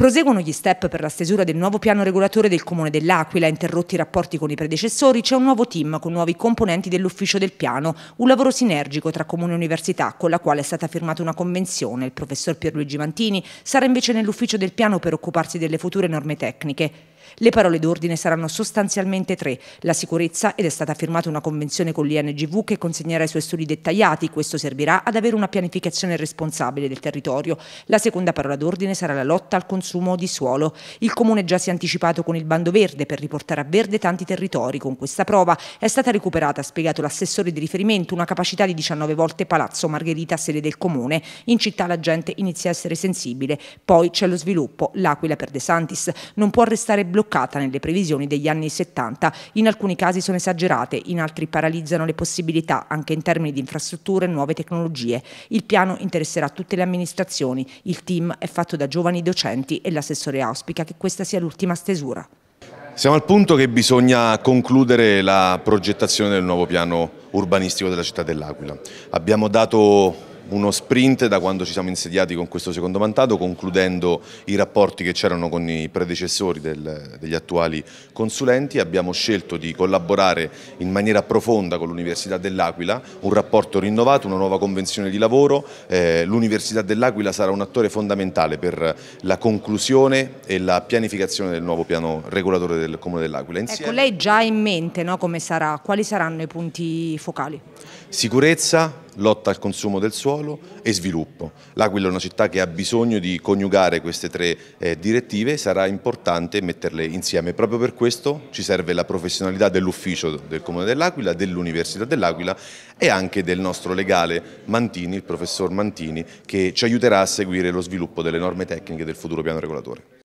Proseguono gli step per la stesura del nuovo piano regolatore del Comune dell'Aquila, interrotti i rapporti con i predecessori, c'è un nuovo team con nuovi componenti dell'ufficio del piano, un lavoro sinergico tra Comune e Università con la quale è stata firmata una convenzione. Il professor Pierluigi Mantini sarà invece nell'ufficio del piano per occuparsi delle future norme tecniche. Le parole d'ordine saranno sostanzialmente tre. La sicurezza ed è stata firmata una convenzione con l'INGV che consegnerà i suoi studi dettagliati. Questo servirà ad avere una pianificazione responsabile del territorio. La seconda parola d'ordine sarà la lotta al consumo di suolo. Il comune già si è anticipato con il bando verde per riportare a verde tanti territori. Con questa prova è stata recuperata, ha spiegato l'assessore di riferimento, una capacità di 19 volte Palazzo Margherita, sede del comune. In città la gente inizia a essere sensibile. Poi c'è lo sviluppo. L'Aquila per De Santis non può restare bloccata bloccata nelle previsioni degli anni 70. In alcuni casi sono esagerate, in altri paralizzano le possibilità, anche in termini di infrastrutture e nuove tecnologie. Il piano interesserà tutte le amministrazioni, il team è fatto da giovani docenti e l'assessore auspica che questa sia l'ultima stesura. Siamo al punto che bisogna concludere la progettazione del nuovo piano urbanistico della città dell'Aquila. Abbiamo dato uno sprint da quando ci siamo insediati con questo secondo mandato, concludendo i rapporti che c'erano con i predecessori del, degli attuali consulenti. Abbiamo scelto di collaborare in maniera profonda con l'Università dell'Aquila, un rapporto rinnovato, una nuova convenzione di lavoro. Eh, L'Università dell'Aquila sarà un attore fondamentale per la conclusione e la pianificazione del nuovo piano regolatore del Comune dell'Aquila. Ecco, lei già ha in mente no, come sarà, quali saranno i punti focali? Sicurezza, lotta al consumo del suolo e sviluppo. L'Aquila è una città che ha bisogno di coniugare queste tre eh, direttive, sarà importante metterle insieme. Proprio per questo ci serve la professionalità dell'ufficio del Comune dell'Aquila, dell'Università dell'Aquila e anche del nostro legale Mantini, il professor Mantini, che ci aiuterà a seguire lo sviluppo delle norme tecniche del futuro piano regolatore.